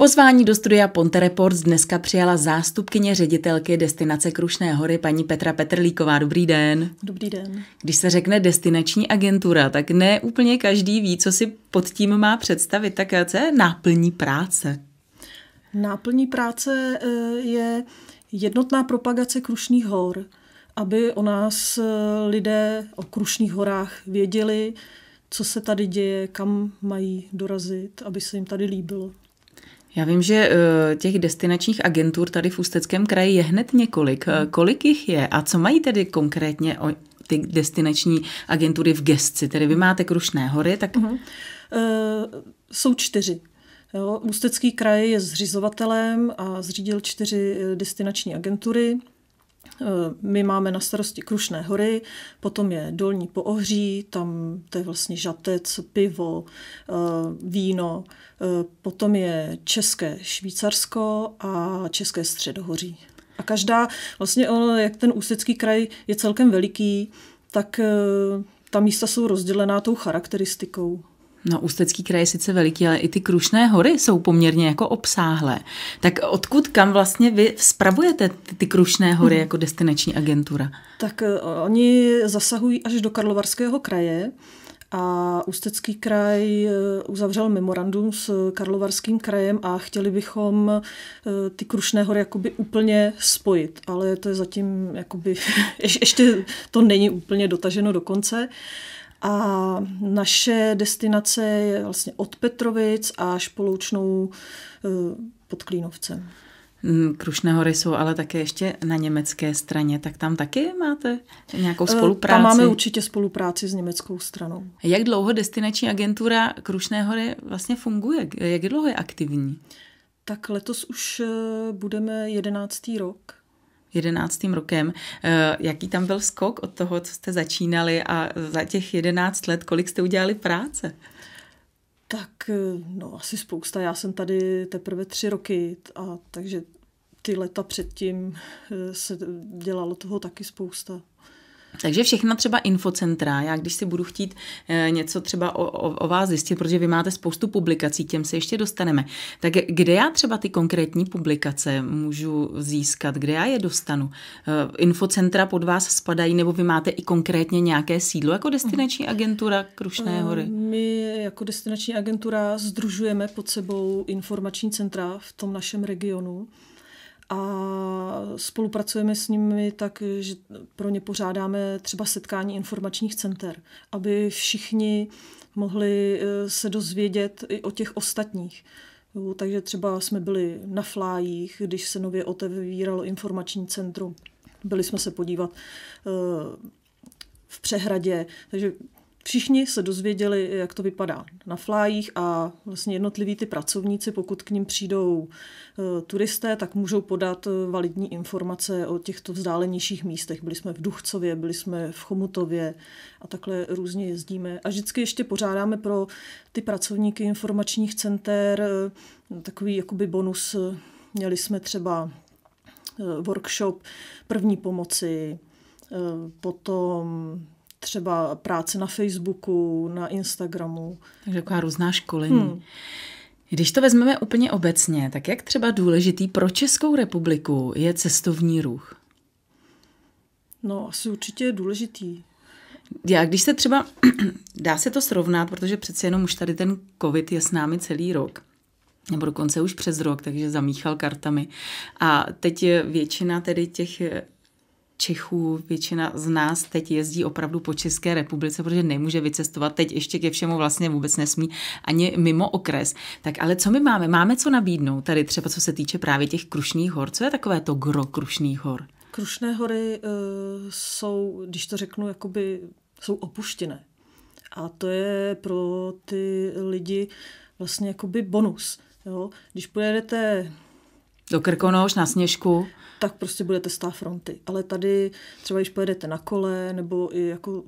Pozvání do studia Ponte Reports dneska přijala zástupkyně ředitelky destinace Krušné hory paní Petra Petrlíková. Dobrý den. Dobrý den. Když se řekne destinační agentura, tak ne úplně každý ví, co si pod tím má představit. Tak co je náplní práce? Náplní práce eh, je jednotná propagace Krušných hor, aby o nás eh, lidé o Krušných horách věděli, co se tady děje, kam mají dorazit, aby se jim tady líbilo. Já vím, že eh, těch destinačních agentur tady v Ústeckém kraji je hned několik. Eh, kolik jich je a co mají tedy konkrétně o ty destinační agentury v gesci? Tedy vy máte Krušné hory, tak... Uh-huh. Uh, jsou čtyři. Jo, Ústecký kraj je zřizovatelem a zřídil čtyři destinační agentury. Eh, my máme na starosti Krušné hory, potom je Dolní Poohří, tam to je vlastně žatec, pivo, eh, víno, eh, potom je České Švýcarsko a České středohoří. A každá, vlastně ono, jak ten ústecký kraj je celkem veliký, tak ta místa jsou rozdělená tou charakteristikou. No, Ústecký kraj je sice veliký, ale i ty Krušné hory jsou poměrně jako obsáhlé. Tak odkud kam vlastně vy spravujete ty, ty Krušné hory mhm. jako destinační agentura? Tak eh, oni zasahují až do Karlovarského kraje a Ústecký kraj eh, uzavřel memorandum s Karlovarským krajem a chtěli bychom eh, ty Krušné hory jakoby úplně spojit, ale to je zatím jakoby, ještě to není úplně dotaženo do konce. A naše destinace je vlastně od Petrovic až poloučnou eh, pod Klínovcem. Mm, Krušné hory jsou ale také ještě na německé straně, tak tam taky máte nějakou eh, spolupráci? Tam máme určitě spolupráci s německou stranou. Jak dlouho destinační agentura Krušné hory vlastně funguje? Jak dlouho je aktivní? Tak letos už eh, budeme jedenáctý rok jedenáctým rokem. Eh, jaký tam byl skok od toho, co jste začínali a za těch jedenáct let, kolik jste udělali práce? Tak, eh, no asi spousta. Já jsem tady teprve tři roky, a takže ty leta předtím eh, se dělalo toho taky spousta. Takže všechna třeba infocentra, já když si budu chtít eh, něco třeba o, o, o vás zjistit, protože vy máte spoustu publikací, těm se ještě dostaneme, tak kde já třeba ty konkrétní publikace můžu získat, kde já je dostanu? Eh, infocentra pod vás spadají, nebo vy máte i konkrétně nějaké sídlo jako destinační agentura Krušné eh, hory? My jako destinační agentura združujeme pod sebou informační centra v tom našem regionu a spolupracujeme s nimi tak, že pro ně pořádáme třeba setkání informačních center, aby všichni mohli eh, se dozvědět i o těch ostatních. Jo, takže třeba jsme byli na flájích, když se nově otevíralo informační centrum. Byli jsme se podívat eh, v přehradě, takže Všichni se dozvěděli, jak to vypadá na flájích a vlastně jednotliví ty pracovníci, pokud k ním přijdou eh, turisté, tak můžou podat eh, validní informace o těchto vzdálenějších místech. Byli jsme v Duchcově, byli jsme v Chomutově a takhle různě jezdíme. A vždycky ještě pořádáme pro ty pracovníky informačních center eh, takový jakoby bonus. Měli jsme třeba workshop první pomoci, potom třeba práce na Facebooku, na Instagramu. Takže taková různá školení. Hmm. Když to vezmeme úplně obecně, tak jak třeba důležitý pro Českou republiku je cestovní ruch? No, asi určitě je důležitý. Já, když se třeba, dá se to srovnat, protože přeci jenom už tady ten covid je s námi celý rok, nebo dokonce už přes rok, takže zamíchal kartami. A teď je většina tedy těch Čechů, většina z nás teď jezdí opravdu po České republice, protože nemůže vycestovat, teď ještě ke všemu vlastně vůbec nesmí ani mimo okres. Tak ale co my máme? Máme co nabídnout tady třeba co se týče právě těch Krušných hor. Co je takové to gro Krušných hor? Krušné hory uh, jsou, když to řeknu, jakoby jsou opuštěné. A to je pro ty lidi vlastně jakoby bonus. Jo? Když pojedete do Krkonoš, na Sněžku? Tak prostě budete stát fronty. Ale tady třeba, když pojedete na kole nebo i jako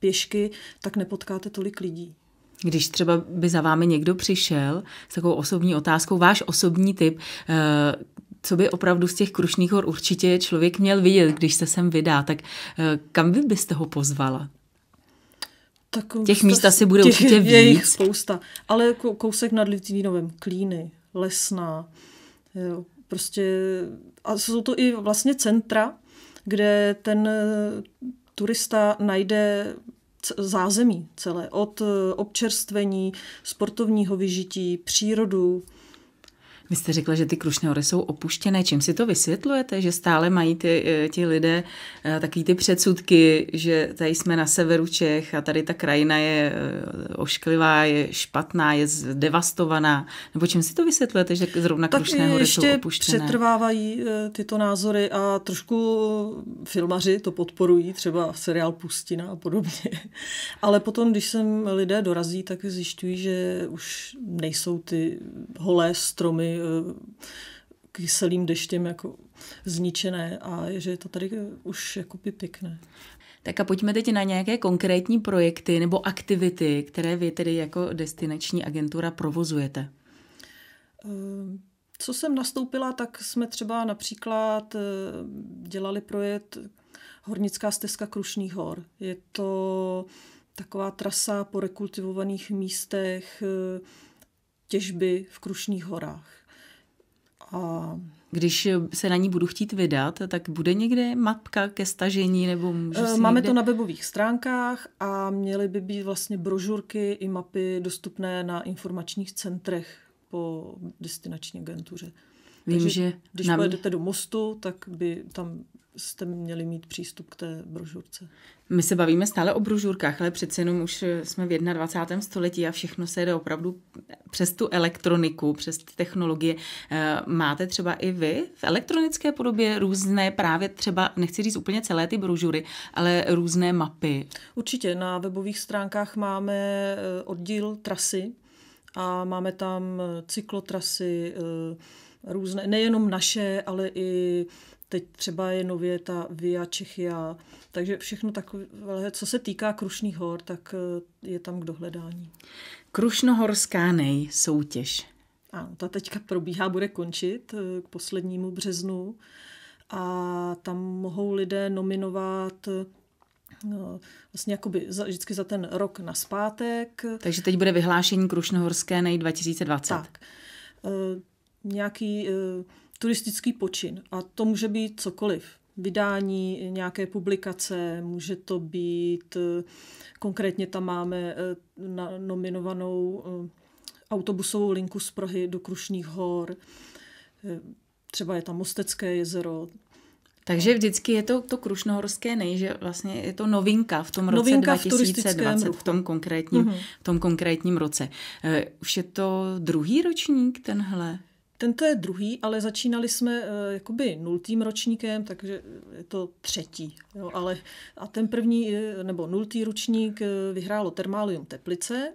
pěšky, tak nepotkáte tolik lidí. Když třeba by za vámi někdo přišel s takovou osobní otázkou, váš osobní typ, eh, co by opravdu z těch krušných hor určitě člověk měl vidět, když se sem vydá, tak eh, kam vy byste ho pozvala? Tak, těch míst asi bude těch, určitě víc. Je jich spousta, ale kousek nad Litvínovem, Klíny, Lesná, jo, Prostě, a jsou to i vlastně centra, kde ten eh, turista najde zázemí celé, od eh, občerstvení, sportovního vyžití, přírodu, vy jste řekla, že ty krušné hory jsou opuštěné. Čím si to vysvětlujete, že stále mají ty, eh, ti lidé eh, takový ty předsudky, že tady jsme na severu Čech a tady ta krajina je eh, ošklivá, je špatná, je devastovaná? Nebo čím si to vysvětlujete, že zrovna tak ještě jsou opuštěné? přetrvávají tyto názory a trošku filmaři to podporují, třeba seriál Pustina a podobně. Ale potom, když sem lidé dorazí, tak zjišťují, že už nejsou ty holé stromy Eh, kyselým deštěm jako zničené a že je to tady eh, už jakoby pěkné. Tak a pojďme teď na nějaké konkrétní projekty nebo aktivity, které vy tedy jako destinační agentura provozujete. Eh, co jsem nastoupila, tak jsme třeba například dělali projekt Hornická stezka Krušných hor. Je to taková trasa po rekultivovaných místech těžby v Krušných horách když se na ní budu chtít vydat, tak bude někde mapka ke stažení nebo můžu eh, si Máme někde... to na webových stránkách a měly by být vlastně brožurky i mapy dostupné na informačních centrech po destinační agentuře. Vím, Takže, že když na... pojedete do mostu, tak by tam jste měli mít přístup k té brožurce. My se bavíme stále o brožurkách, ale přece jenom už eh, jsme v 21. století a všechno se jde opravdu přes tu elektroniku, přes ty technologie. Eh, máte třeba i vy v elektronické podobě různé právě třeba, nechci říct úplně celé ty brožury, ale různé mapy? Určitě, na webových stránkách máme eh, oddíl trasy a máme tam cyklotrasy, různé, nejenom naše, ale i teď třeba je nově ta Via Čechia, takže všechno takové, co se týká Krušných hor, tak eh, je tam k dohledání. Krušnohorská nej soutěž. Ano, ta teďka probíhá, bude končit eh, k poslednímu březnu a tam mohou lidé nominovat No, vlastně jakoby za, vždycky za ten rok na zpátek. Takže teď bude vyhlášení Krušnohorské nej 2020. Tak nějaký e, turistický počin. A to může být cokoliv. Vydání nějaké publikace, může to být, e, konkrétně tam máme e, na, nominovanou e, autobusovou linku z Prahy do Krušných hor, e, třeba je tam Mostecké jezero, takže vždycky je to to Krušnohorské nej, že vlastně je to novinka v tom roce novinka 2020, v, v tom konkrétním, mm-hmm. v tom konkrétním roce. už je to druhý ročník tenhle? Tento je druhý, ale začínali jsme eh, jakoby nultým ročníkem, takže eh, je to třetí. Jo, ale, a ten první, eh, nebo nultý ročník vyhrálo Termálium Teplice,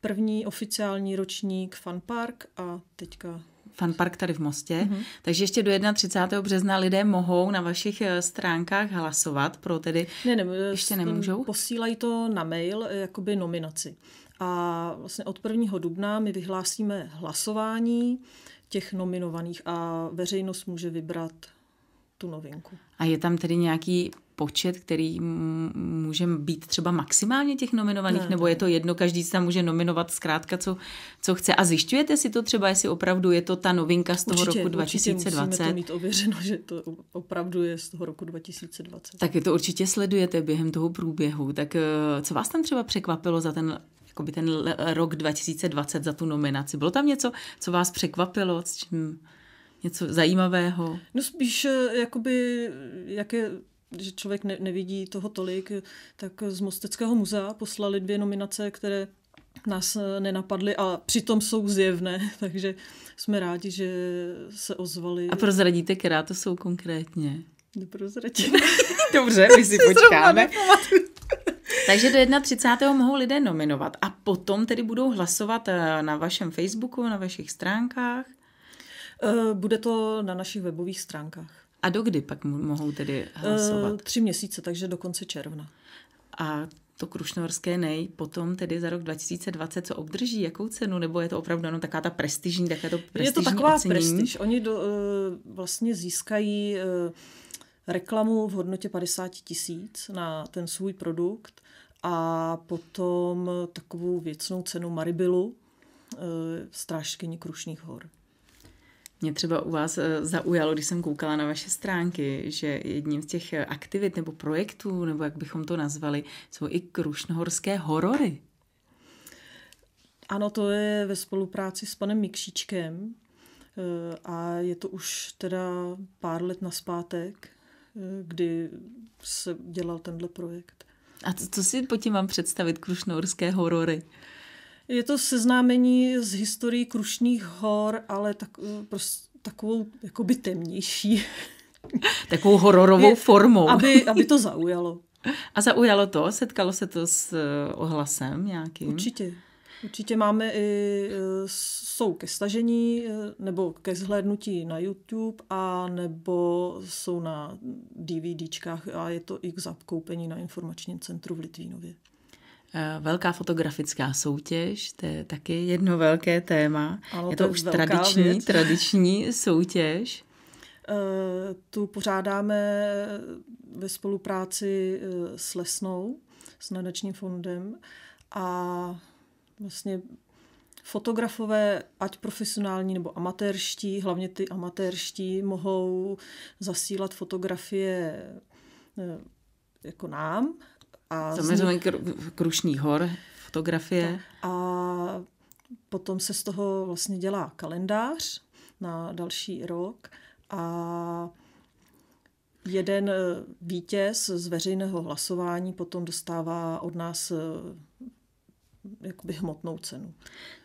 první oficiální ročník Fanpark a teďka Fanpark tady v Mostě. Mm-hmm. Takže ještě do 31. března lidé mohou na vašich stránkách hlasovat pro tedy... Ne, ne, ještě nemůžou? Posílají to na mail, jakoby nominaci. A vlastně od 1. dubna my vyhlásíme hlasování, těch nominovaných a veřejnost může vybrat tu novinku. A je tam tedy nějaký počet, který může být třeba maximálně těch nominovaných, ne, nebo je to jedno, každý se tam může nominovat zkrátka, co, co chce. A zjišťujete si to třeba, jestli opravdu je to ta novinka z toho určitě, roku 2020? Určitě musíme to mít ověřeno, že to opravdu je z toho roku 2020. Tak je to určitě sledujete během toho průběhu. Tak eh, co vás tam třeba překvapilo za ten jakoby ten rok 2020 za tu nominaci. Bylo tam něco, co vás překvapilo, s čím něco zajímavého? No spíš eh, jakoby, jak je že člověk ne, nevidí toho tolik, tak z Mosteckého muzea poslali dvě nominace, které nás eh, nenapadly a přitom jsou zjevné, takže jsme rádi, že se ozvali. A prozradíte, která to jsou konkrétně? Neprozradíme. Dobře, my si počkáme. Takže do 31. mohou lidé nominovat a potom tedy budou hlasovat eh, na vašem Facebooku, na vašich stránkách? Eh, bude to na našich webových stránkách. A do kdy pak mohou tedy eh, hlasovat? Tři měsíce, takže do konce června. A to krušnorské nej potom tedy za rok 2020 co obdrží, jakou cenu, nebo je to opravdu no, taká ta prestižní, také to prestižní Je to taková ocenění? prestiž, oni do, vlastně získají reklamu v hodnotě 50 tisíc na ten svůj produkt a potom takovou věcnou cenu Maribilu, eh, strážkyni Krušných hor. Mě třeba u vás eh, zaujalo, když jsem koukala na vaše stránky, že jedním z těch eh, aktivit nebo projektů, nebo jak bychom to nazvali, jsou i krušnohorské horory. Ano, to je ve spolupráci s panem Mikšíčkem a je to už teda pár let naspátek, kdy se dělal tenhle projekt. A co, co si pod tím mám představit, krušnohorské horory? Je to seznámení s historií Krušných hor, ale tak, prostě, takovou jakoby temnější. Takovou hororovou je, formou. Aby, aby to zaujalo. A zaujalo to? Setkalo se to s eh, ohlasem nějakým? Určitě. Určitě máme i, e, jsou ke stažení e, nebo ke zhlédnutí na YouTube a nebo jsou na DVDčkách a je to i k zapkoupení na informačním centru v Litvínově. E, velká fotografická soutěž, to je taky jedno velké téma. Ano, je to, to už tradiční, věc. tradiční soutěž. Tu pořádáme ve spolupráci s Lesnou, s nadačním fondem a vlastně fotografové, ať profesionální nebo amatérští, hlavně ty amatérští, mohou zasílat fotografie eh, jako nám. A Zaměřené kru, Krušní hor fotografie. A potom se z toho vlastně dělá kalendář na další rok a jeden vítěz z veřejného hlasování potom dostává od nás eh, jakoby hmotnou cenu.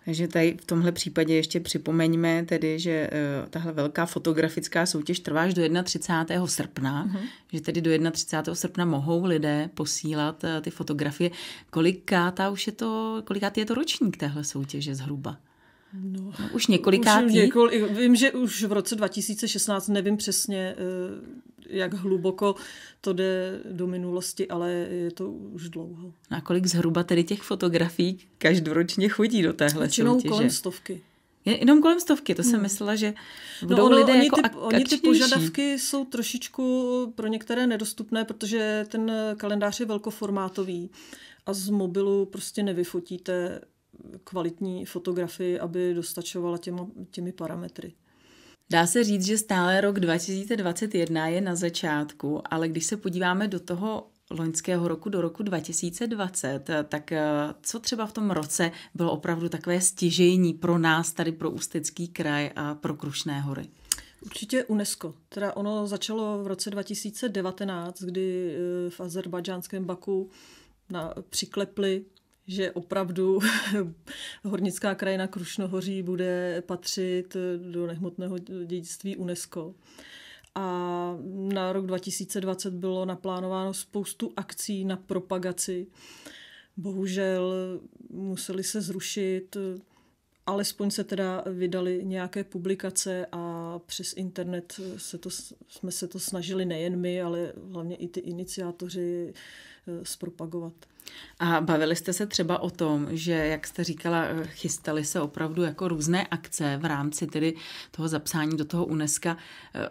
Takže tady v tomhle případě ještě připomeňme tedy, že uh, tahle velká fotografická soutěž trvá až do 31. srpna, uh-huh. že tedy do 31. srpna mohou lidé posílat uh, ty fotografie. Kolikátá už je to, kolikátý je to ročník téhle soutěže zhruba? No, no, už několikátý. Už několik, vím, že už v roce 2016, nevím přesně, uh, jak hluboko to jde do minulosti, ale je to už dlouho. A kolik zhruba tedy těch fotografií každoročně chodí do téhle Většinou soutěže? kolem stovky. Jenom kolem stovky, to jsem hmm. myslela, že no, budou no ono, lidé oni, jako ty, oni ty požadavky jsou trošičku pro některé nedostupné, protože ten kalendář je velkoformátový a z mobilu prostě nevyfotíte kvalitní fotografii, aby dostačovala těma, těmi parametry. Dá se říct, že stále rok 2021 je na začátku, ale když se podíváme do toho loňského roku do roku 2020, tak eh, co třeba v tom roce bylo opravdu takové stěžejní pro nás tady pro Ústecký kraj a pro Krušné hory? Určitě UNESCO. Teda ono začalo v roce 2019, kdy eh, v azerbajdžánském Baku na, přiklepli že opravdu hornická krajina Krušnohoří bude patřit do nehmotného dědictví UNESCO. A na rok 2020 bylo naplánováno spoustu akcí na propagaci. Bohužel museli se zrušit alespoň se teda vydali nějaké publikace a přes internet se to, jsme se to snažili nejen my, ale hlavně i ty iniciátoři eh, zpropagovat. A bavili jste se třeba o tom, že, jak jste říkala, eh, chystali se opravdu jako různé akce v rámci tedy toho zapsání do toho UNESCO. Eh,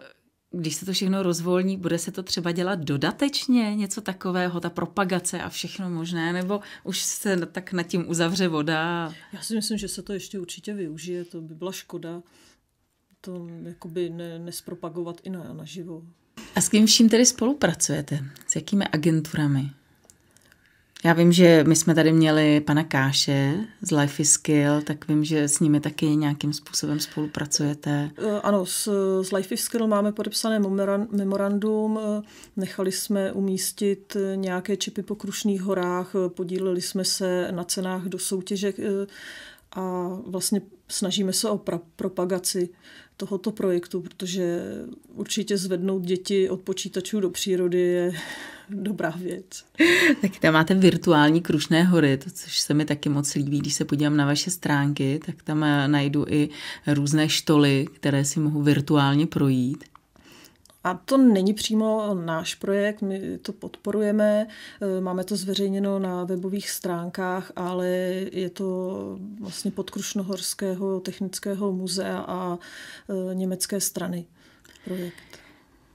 když se to všechno rozvolní, bude se to třeba dělat dodatečně, něco takového, ta propagace a všechno možné, nebo už se tak nad tím uzavře voda? Já si myslím, že se to ještě určitě využije, to by byla škoda to jakoby ne, nespropagovat i na, na živo. A s kým vším tedy spolupracujete? S jakými agenturami? Já vím, že my jsme tady měli pana Káše z Life is Skill, tak vím, že s nimi taky nějakým způsobem spolupracujete. Eh, ano, s, s Life is Skill máme podepsané memorandum, eh, nechali jsme umístit nějaké čipy po Krušných horách, eh, podíleli jsme se na cenách do soutěžek a vlastně snažíme se o pra- propagaci tohoto projektu, protože určitě zvednout děti od počítačů do přírody je dobrá věc. Tak tam máte virtuální krušné hory, to, což se mi taky moc líbí. Když se podívám na vaše stránky, tak tam eh, najdu i různé štoly, které si mohu virtuálně projít. A to není přímo náš projekt, my to podporujeme, eh, máme to zveřejněno na webových stránkách, ale je to vlastně pod Krušnohorského technického muzea a eh, německé strany projekt.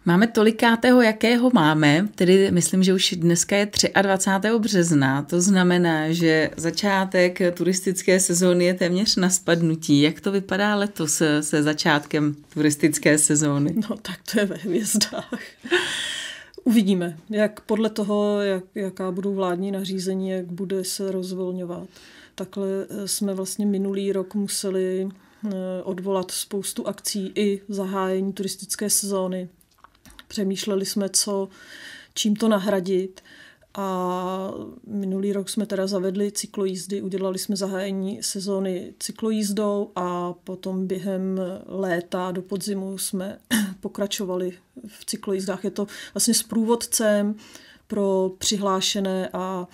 Máme tolikátého, jakého máme, tedy myslím, že už dneska je 23. března, to znamená, že začátek turistické sezóny je téměř na spadnutí. Jak to vypadá letos se začátkem turistické sezóny? No tak to je ve hvězdách. Uvidíme, jak podle toho, jak, jaká budou vládní nařízení, jak bude se rozvolňovat. Takhle eh, jsme vlastně minulý rok museli eh, odvolat spoustu akcí i zahájení turistické sezóny, přemýšleli jsme, co, čím to nahradit. A minulý rok jsme teda zavedli cyklojízdy, udělali jsme zahájení sezóny cyklojízdou a potom během léta do podzimu jsme pokračovali v cyklojízdách. Je to vlastně s průvodcem pro přihlášené a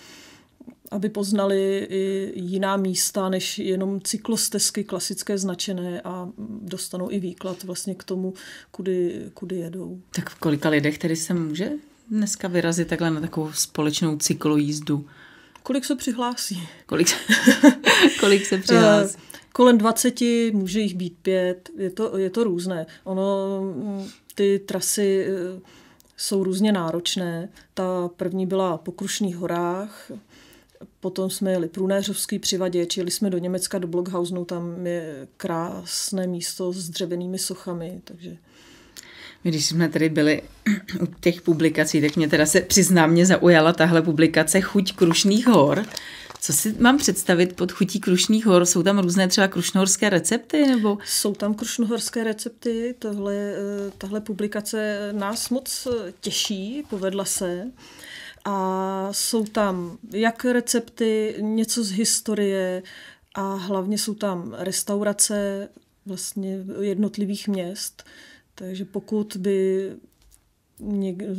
aby poznali i jiná místa než jenom cyklostezky klasické značené a dostanou i výklad vlastně k tomu, kudy, kudy jedou. Tak v kolika lidech tedy se může dneska vyrazit takhle na takovou společnou cyklojízdu? Kolik se přihlásí? Kolik se, kolik se přihlásí? Eh, kolem 20, může jich být pět, je to, je to různé. Ono, ty trasy eh, jsou různě náročné. Ta první byla po Krušných horách, Potom jsme jeli Prunéřovský přivaděč, jeli jsme do Německa, do Blockhausenu, tam je krásné místo s dřevěnými sochami, takže... když jsme tady byli u těch publikací, tak mě teda se přiznám, mě zaujala tahle publikace Chuť Krušných hor. Co si mám představit pod chutí Krušných hor? Jsou tam různé třeba krušnohorské recepty? Nebo... Jsou tam krušnohorské recepty, tohle, eh, tahle publikace nás moc eh, těší, povedla se. A jsou tam jak recepty, něco z historie a hlavně jsou tam restaurace vlastně jednotlivých měst. Takže pokud by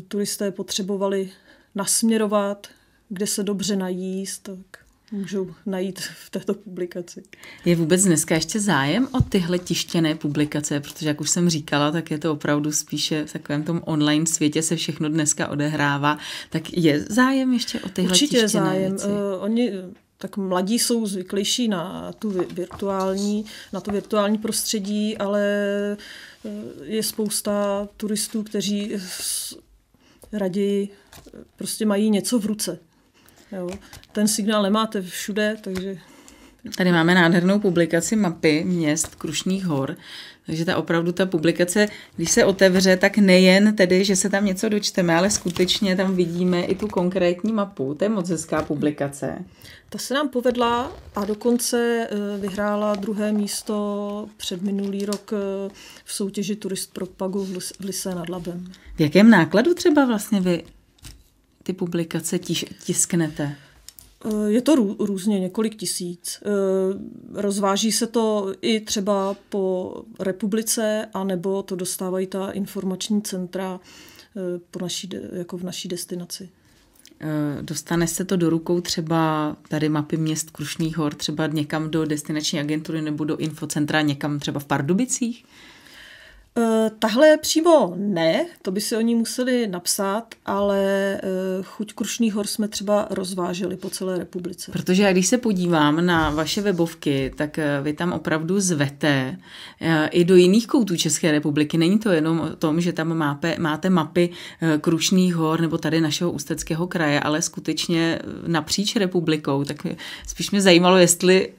turisté potřebovali nasměrovat, kde se dobře najíst, tak můžou najít v této publikaci. Je vůbec dneska ještě zájem o tyhle tištěné publikace, protože jak už jsem říkala, tak je to opravdu spíše v takovém tom online světě se všechno dneska odehrává, tak je zájem ještě o tyhle Určitě tištěné zájem. věci? Uh, oni eh, tak mladí jsou zvyklejší na, tu virtuální, na to virtuální prostředí, ale eh, je spousta turistů, kteří raději prostě mají něco v ruce. Jo. Ten signál nemáte všude, takže... Tady máme nádhernou publikaci mapy měst Krušných hor, takže ta opravdu ta publikace, když se otevře, tak nejen tedy, že se tam něco dočteme, ale skutečně tam vidíme i tu konkrétní mapu. To je moc hezká publikace. Ta se nám povedla a dokonce eh, vyhrála druhé místo před minulý rok eh, v soutěži Turist Propagu v Lise nad Labem. V jakém nákladu třeba vlastně vy ty publikace tiš, tisknete? Eh, je to rů, různě, několik tisíc. Eh, rozváží se to i třeba po republice, anebo to dostávají ta informační centra eh, po naší, jako v naší destinaci. Dostane se to do rukou třeba tady mapy měst krušný hor, třeba někam do destinační agentury nebo do infocentra někam třeba v Pardubicích? Eh, tahle přímo ne, to by si oni museli napsat, ale eh, chuť Krušný hor jsme třeba rozváželi po celé republice. Protože když se podívám na vaše webovky, tak eh, vy tam opravdu zvete i do jiných koutů České republiky. Není to jenom o tom, že tam máte, máte mapy krušných hor nebo tady našeho ústeckého kraje, ale skutečně napříč republikou. Tak spíš mě zajímalo, jestli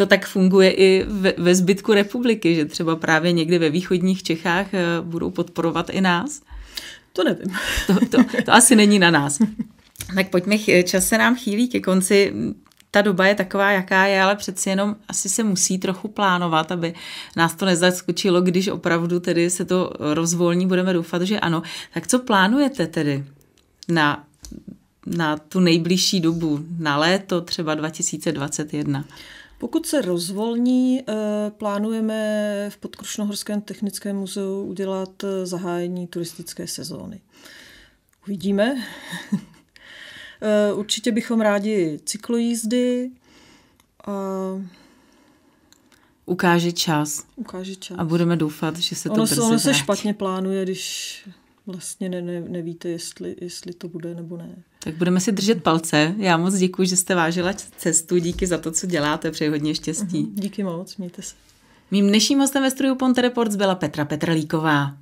to tak funguje i ve, ve zbytku republiky, že třeba právě někde ve východních Čechách eh, budou podporovat i nás? To nevím. To, to, to asi není na nás. Tak pojďme, eh, čas se nám chýlí ke konci. Ta doba je taková, jaká je, ale přeci jenom asi se musí trochu plánovat, aby nás to nezaskočilo, když opravdu tedy se to rozvolní, budeme doufat, že ano. Tak co plánujete tedy na, na tu nejbližší dobu, na léto třeba 2021? Pokud se rozvolní, eh, plánujeme v Podkrušnohorském technickém muzeu udělat eh, zahájení turistické sezóny. Uvidíme. Eh, určitě bychom rádi cyklojízdy a ukáže čas. Ukáže čas. A budeme doufat, že se to brzy Ono se špatně plánuje, když vlastně ne, ne, nevíte, jestli, jestli to bude nebo ne. Tak budeme si držet palce. Já moc děkuji, že jste vážila cestu. Díky za to, co děláte. Přeji hodně štěstí. Mhm. Díky moc, mějte se. Mým dnešním hostem ve studiu Ponte Reports byla Petra Petralíková.